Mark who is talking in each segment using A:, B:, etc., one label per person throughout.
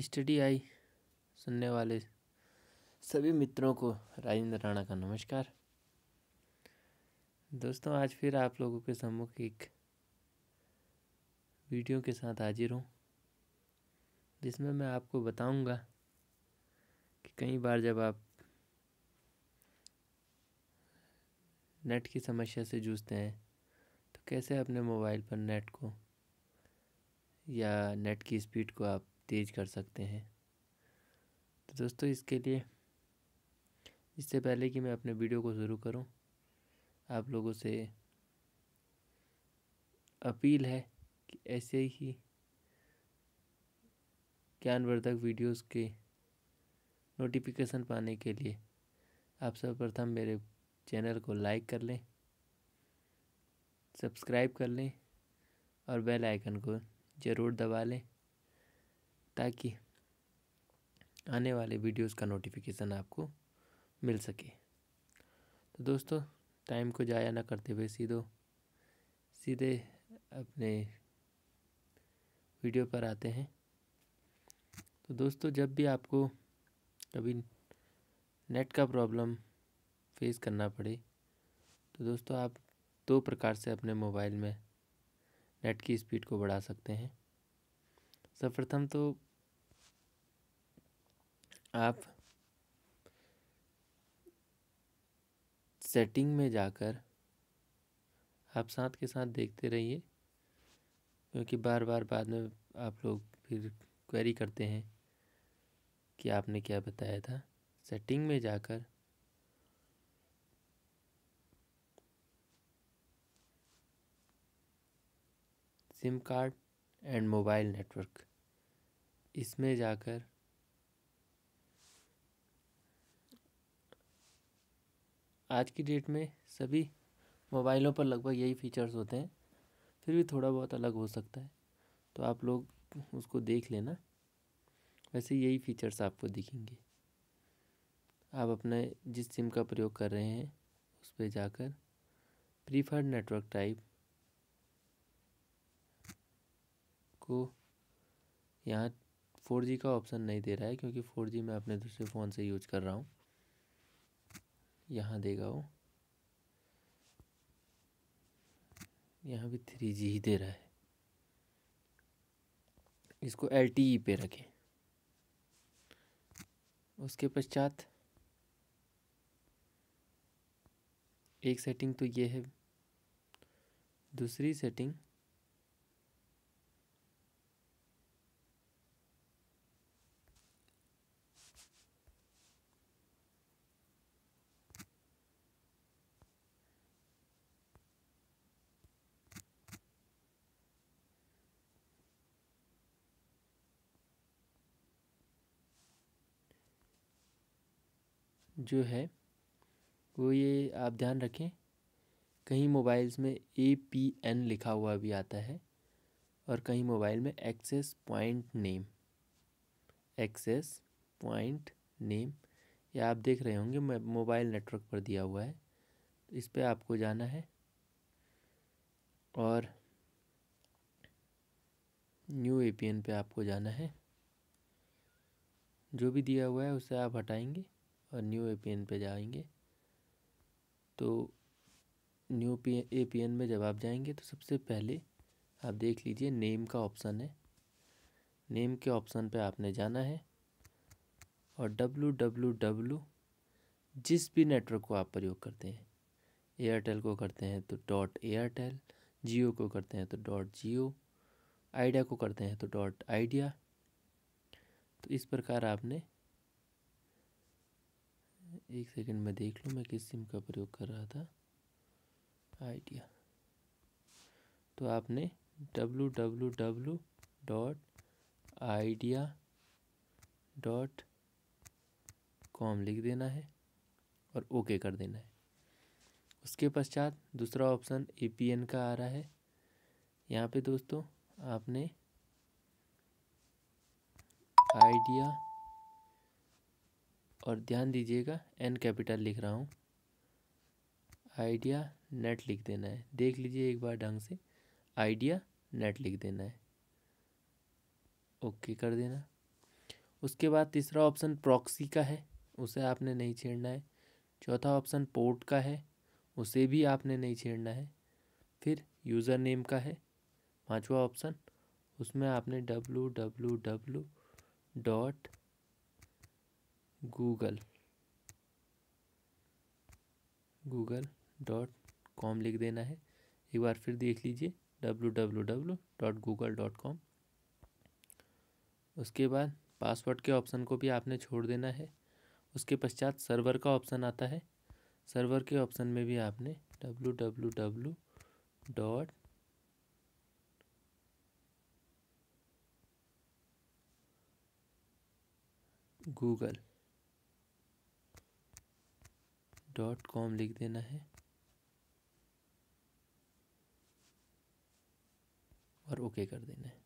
A: study आई सुनने वाले सभी मित्रों को राजेंद्र राणा का नमस्कार दोस्तों आज फिर आप लोगों के सम्मुख एक वीडियो के साथ हाजिर हूँ जिसमें मैं आपको बताऊंगा कि कई बार जब आप नेट की समस्या से जूझते हैं तो कैसे अपने मोबाइल पर नेट को या नेट की स्पीड को आप तेज़ कर सकते हैं तो दोस्तों इसके लिए इससे पहले कि मैं अपने वीडियो को शुरू करूं आप लोगों से अपील है कि ऐसे ही ज्ञानवर्धक वीडियोस के नोटिफिकेशन पाने के लिए आप सर्वप्रथम मेरे चैनल को लाइक कर लें सब्सक्राइब कर लें और बेल आइकन को ज़रूर दबा लें ताकि आने वाले वीडियोस का नोटिफिकेशन आपको मिल सके तो दोस्तों टाइम को जाया ना करते हुए सीधो सीधे अपने वीडियो पर आते हैं तो दोस्तों जब भी आपको कभी नेट का प्रॉब्लम फेस करना पड़े तो दोस्तों आप दो प्रकार से अपने मोबाइल में नेट की स्पीड को बढ़ा सकते हैं सर्वप्रथम तो आप सेटिंग में जाकर आप साथ के साथ देखते रहिए क्योंकि बार बार बाद में आप लोग फिर क्वेरी करते हैं कि आपने क्या बताया था सेटिंग में जाकर SIM card and mobile network इसमें जाकर आज की डेट में सभी मोबाइलों पर लगभग यही फीचर्स होते हैं फिर भी थोड़ा बहुत अलग हो सकता है तो आप लोग उसको देख लेना वैसे यही फीचर्स आपको दिखेंगे आप अपने जिस सिम का प्रयोग कर रहे हैं उस पर जाकर प्रीफर्ड नेटवर्क टाइप को यहाँ फोर जी का ऑप्शन नहीं दे रहा है क्योंकि फोर जी मैं अपने दूसरे फ़ोन से यूज कर रहा हूँ यहाँ देगा वो यहाँ भी थ्री जी ही दे रहा है इसको एल टी ई पे रखें उसके पश्चात एक सेटिंग तो ये है दूसरी सेटिंग जो है वो ये आप ध्यान रखें कहीं मोबाइल्स में ए पी एन लिखा हुआ भी आता है और कहीं मोबाइल में access point name access point name या आप देख रहे होंगे मोबाइल नेटवर्क पर दिया हुआ है इस पर आपको जाना है और न्यू ए पी एन पे आपको जाना है जो भी दिया हुआ है उसे आप हटाएंगे और न्यू ए पे जाएंगे तो न्यू ए पी में जब आप जाएंगे तो सबसे पहले आप देख लीजिए नेम का ऑप्शन है नेम के ऑप्शन पे आपने जाना है और डब्लू डब्लू डब्लू जिस भी नेटवर्क को आप प्रयोग करते हैं एयरटेल को करते हैं तो डॉट एयरटेल जियो को करते हैं तो डॉट जियो आइडिया को करते हैं तो डॉट आइडिया तो इस प्रकार आपने एक सेकंड में देख लूँ मैं किस सिम का प्रयोग कर रहा था आइडिया तो आपने W W W dot Idea dot com लिख देना है और ओके कर देना है उसके पश्चात दूसरा ऑप्शन ए पी एन का आ रहा है यहाँ पे दोस्तों आपने आइडिया और ध्यान दीजिएगा एन कैपिटल लिख रहा हूँ आइडिया नेट लिख देना है देख लीजिए एक बार ढंग से आइडिया नेट लिख देना है ओके कर देना उसके बाद तीसरा ऑप्शन प्रॉक्सी का है उसे आपने नहीं छेड़ना है चौथा ऑप्शन पोर्ट का है उसे भी आपने नहीं छेड़ना है फिर यूज़र नेम का है पांचवा ऑप्शन उसमें आपने W W W dot Google Google dot com लिख देना है एक बार फिर देख लीजिए W W W dot Google dot com उसके बाद पासवर्ड के ऑप्शन को भी आपने छोड़ देना है उसके पश्चात सर्वर का ऑप्शन आता है सर्वर के ऑप्शन में भी आपने W W W dot Google dot com लिख देना है और ओके कर देना है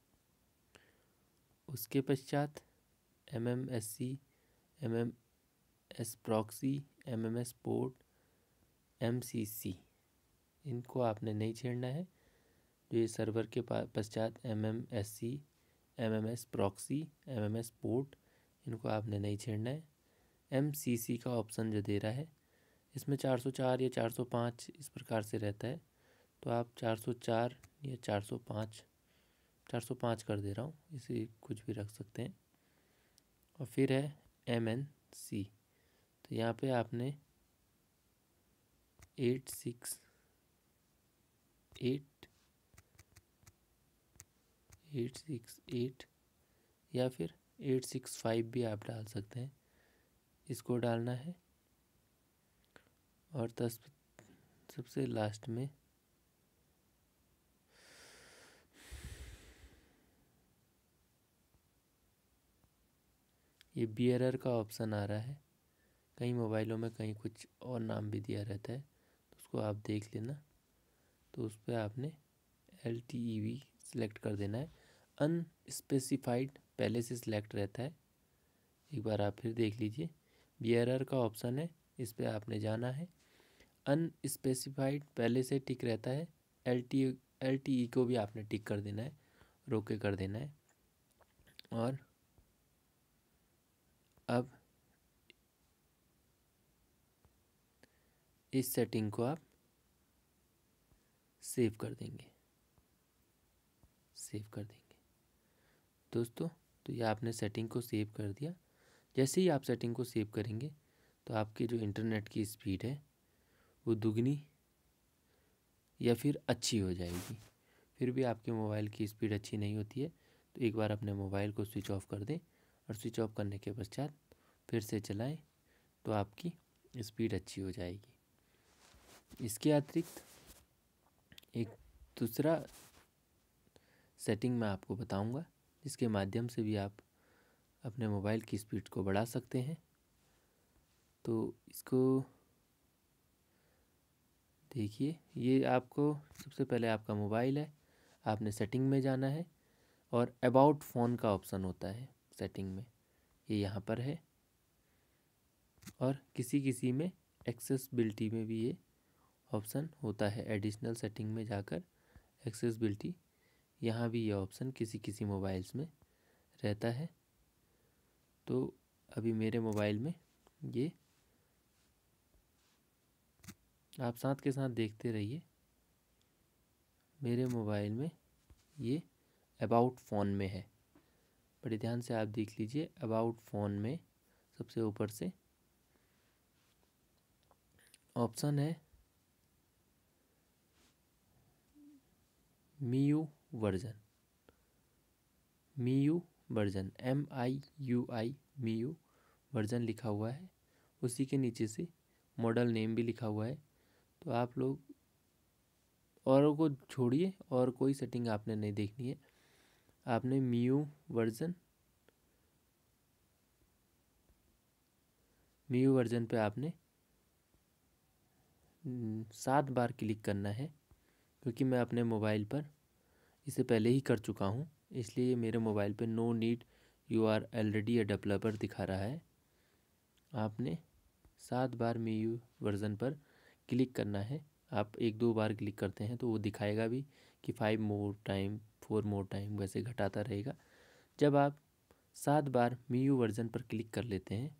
A: उसके पश्चात M M S C M M S proxy M M S port M C C इनको आपने नहीं छेड़ना है जो ये सर्वर के पश्चात M M S C M M S proxy M M S port इनको आपने नहीं छेड़ना है एम सी सी का ऑप्शन जो दे रहा है इसमें 404 या 405 इस प्रकार से रहता है तो आप 404 या 405 405 कर दे रहा हूँ इसे कुछ भी रख सकते हैं और फिर है एम एन सी तो यहाँ पे आपने eight six eight eight six eight या फिर एट सिक्स फाइव भी आप डाल सकते हैं इसको डालना है और दस सबसे लास्ट में ये बियरर का ऑप्शन आ रहा है कई मोबाइलों में कहीं कुछ और नाम भी दिया रहता है तो उसको आप देख लेना तो उस पर आपने L T E V select कर देना है अनस्पेसिफाइड पहले से सिलेक्ट रहता है एक बार आप फिर देख लीजिए बी का ऑप्शन है इस पर आपने जाना है अनस्पेसिफाइड पहले से टिक रहता है L T L T E को भी आपने टिक कर देना है रोके कर देना है और अब इस सेटिंग को आप सेव कर देंगे सेव कर देंगे दोस्तों तो ये आपने सेटिंग को सेव कर दिया जैसे ही आप सेटिंग को सेव करेंगे तो आपके जो इंटरनेट की स्पीड है वो दुगनी या फिर अच्छी हो जाएगी फिर भी आपके मोबाइल की स्पीड अच्छी नहीं होती है तो एक बार अपने मोबाइल को स्विच ऑफ कर दें और स्विच ऑफ करने के पश्चात फिर से चलाएं तो आपकी स्पीड अच्छी हो जाएगी इसके अतिरिक्त एक दूसरा सेटिंग मैं आपको बताऊंगा जिसके माध्यम से भी आप अपने मोबाइल की स्पीड को बढ़ा सकते हैं तो इसको देखिए ये आपको सबसे पहले आपका मोबाइल है आपने सेटिंग में जाना है और अबाउट फ़ोन का ऑप्शन होता है सेटिंग में ये यहाँ पर है और किसी किसी में एक्सेसबिलिटी में भी ये ऑप्शन होता है एडिशनल सेटिंग में जाकर एक्सेसबिलिटी यहाँ भी ये ऑप्शन किसी किसी मोबाइल्स में रहता है तो अभी मेरे मोबाइल में ये आप साथ के साथ देखते रहिए मेरे मोबाइल में ये अबाउट फ़ोन में है बड़े ध्यान से आप देख लीजिए अबाउट फ़ोन में सबसे ऊपर से ऑप्शन है MIUI version MIUI version M I U I MIUI version लिखा हुआ है उसी के नीचे से मॉडल नेम भी लिखा हुआ है तो आप लोग औरों को छोड़िए और कोई सेटिंग आपने नहीं देखनी है आपने म्यू वर्जन म्यू वर्जन पे आपने सात बार क्लिक करना है क्योंकि मैं अपने मोबाइल पर इसे पहले ही कर चुका हूँ इसलिए मेरे मोबाइल पे no need you are already a developer दिखा रहा है आपने सात बार मी वर्ज़न पर क्लिक करना है आप एक दो बार क्लिक करते हैं तो वो दिखाएगा भी कि five more time four more time वैसे घटाता रहेगा जब आप सात बार मी वर्जन पर क्लिक कर लेते हैं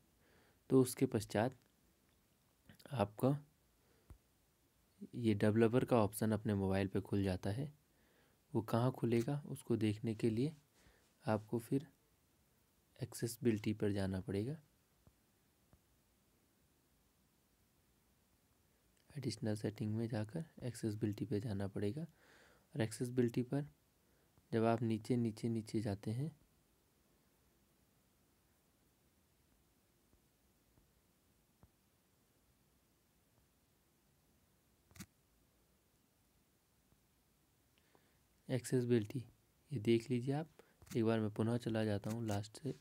A: तो उसके पश्चात आपका ये डेवलपर का ऑप्शन अपने मोबाइल पे खुल जाता है वो कहाँ खुलेगा उसको देखने के लिए आपको फिर एक्सेसबिलिटी पर जाना पड़ेगा एडिशनल सेटिंग में जाकर एक्सेसबिलिटी पे जाना पड़ेगा और एक्सेसबिलिटी पर जब आप नीचे नीचे नीचे जाते हैं एक्सेसबिलिटी ये देख लीजिए आप एक बार मैं पुनः चला जाता हूँ लास्ट से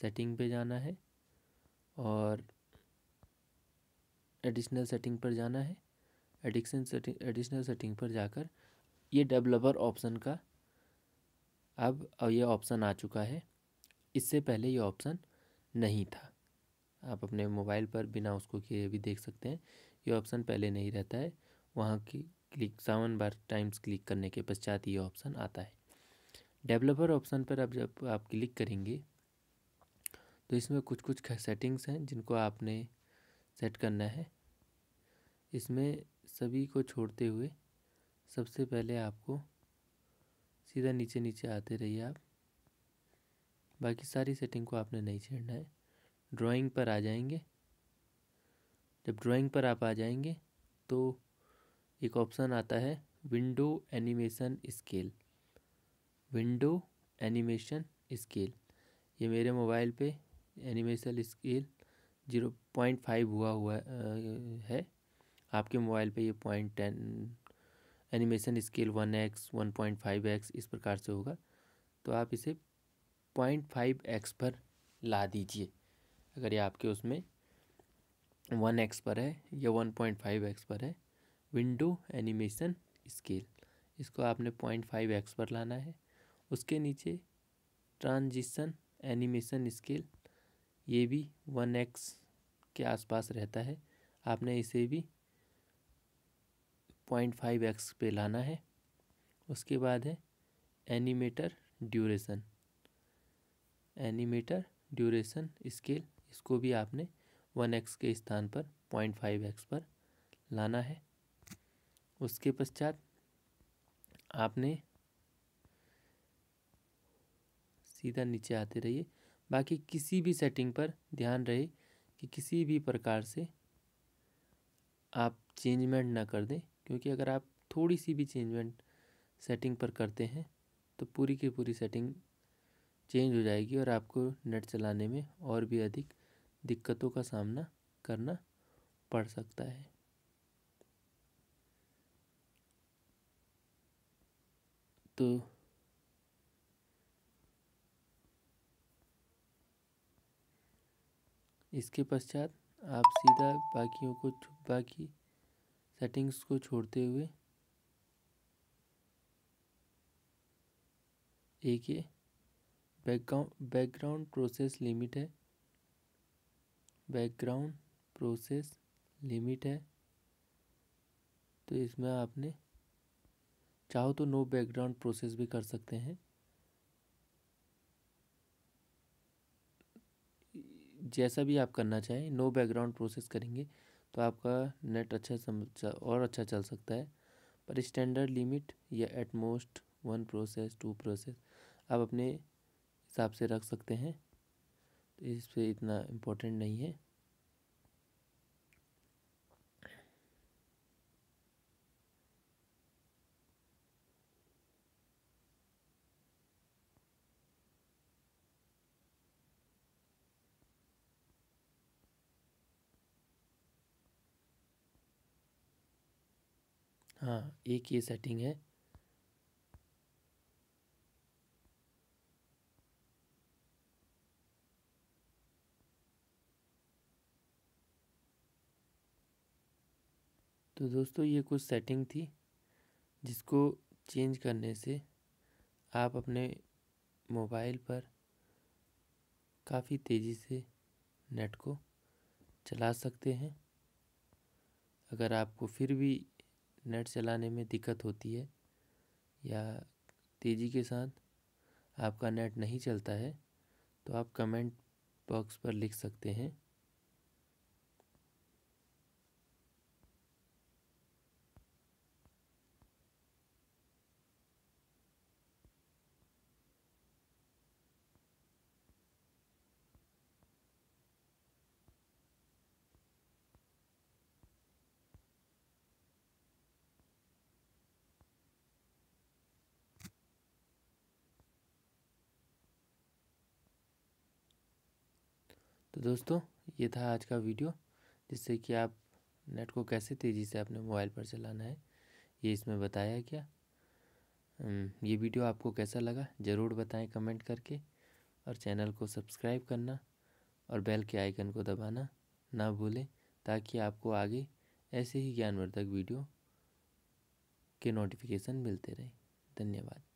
A: सेटिंग पे जाना है और एडिशनल सेटिंग पर जाना है एडिक्शन सेटिंग एडिशनल सेटिंग पर जाकर ये डेवलपर ऑप्शन का अब ये ऑप्शन आ चुका है इससे पहले ये ऑप्शन नहीं था आप अपने मोबाइल पर बिना उसको किए भी देख सकते हैं ये ऑप्शन पहले नहीं रहता है वहाँ की क्लिक सावन बार टाइम्स क्लिक करने के पश्चात ये ऑप्शन आता है डेवलपर ऑप्शन पर अब जब आप क्लिक करेंगे तो इसमें कुछ कुछ सेटिंग्स हैं जिनको आपने सेट करना है इसमें सभी को छोड़ते हुए सबसे पहले आपको सीधा नीचे नीचे आते रहिए आप बाकी सारी सेटिंग को आपने नहीं छेड़ना है ड्राइंग पर आ जाएंगे जब ड्राइंग पर आप आ जाएंगे तो एक ऑप्शन आता है window animation scale window animation scale ये मेरे मोबाइल पे animation scale zero point five हुआ हुआ है आपके मोबाइल पे ये point ten animation scale one x one point five x इस प्रकार से होगा तो आप इसे पॉइंट फाइव एक्स पर ला दीजिए अगर ये आपके उसमें वन एक्स पर है या वन पॉइंट फाइव एक्स पर है विंडो एनिमेशन स्केल इसको आपने पॉइंट फाइव एक्स पर लाना है उसके नीचे ट्रांजिशन एनिमेशन स्केल ये भी वन एक्स के आसपास रहता है आपने इसे भी पॉइंट फाइव एक्स पे लाना है उसके बाद है animator duration animator duration scale इसको भी आपने वन एक्स के स्थान पर पॉइंट फाइव एक्स पर लाना है उसके पश्चात आपने सीधा नीचे आते रहिए बाकी किसी भी सेटिंग पर ध्यान रहे कि किसी भी प्रकार से आप चेंजमेंट ना कर दें क्योंकि अगर आप थोड़ी सी भी चेंजमेंट सेटिंग पर करते हैं तो पूरी की पूरी सेटिंग चेंज हो जाएगी और आपको नेट चलाने में और भी अधिक दिक्कतों का सामना करना पड़ सकता है तो इसके पश्चात आप सीधा बाकियों को बाकी सेटिंग्स को छोड़ते हुए एक ये बैकग्राउंड बैकग्राउंड प्रोसेस लिमिट है बैकग्राउंड प्रोसेस लिमिट है तो इसमें आपने चाहो तो नो बैकग्राउंड प्रोसेस भी कर सकते हैं जैसा भी आप करना चाहें नो बैकग्राउंड प्रोसेस करेंगे तो आपका नेट अच्छा समझ और अच्छा चल सकता है पर स्टैंडर्ड लिमिट या at most one process two process आप अपने हिसाब से रख सकते हैं तो इस पर इतना इम्पोर्टेंट नहीं है हाँ एक ये सेटिंग है तो दोस्तों ये कुछ सेटिंग थी जिसको चेंज करने से आप अपने मोबाइल पर काफ़ी तेज़ी से नेट को चला सकते हैं अगर आपको फिर भी नेट चलाने में दिक्कत होती है या तेज़ी के साथ आपका नेट नहीं चलता है तो आप कमेंट बॉक्स पर लिख सकते हैं तो दोस्तों ये था आज का वीडियो जिससे कि आप नेट को कैसे तेज़ी से अपने मोबाइल पर चलाना है ये इसमें बताया क्या ये वीडियो आपको कैसा लगा ज़रूर बताएं कमेंट करके और चैनल को सब्सक्राइब करना और बेल के आइकन को दबाना ना भूलें ताकि आपको आगे ऐसे ही ज्ञानवर्धक वीडियो के नोटिफिकेशन मिलते रहें धन्यवाद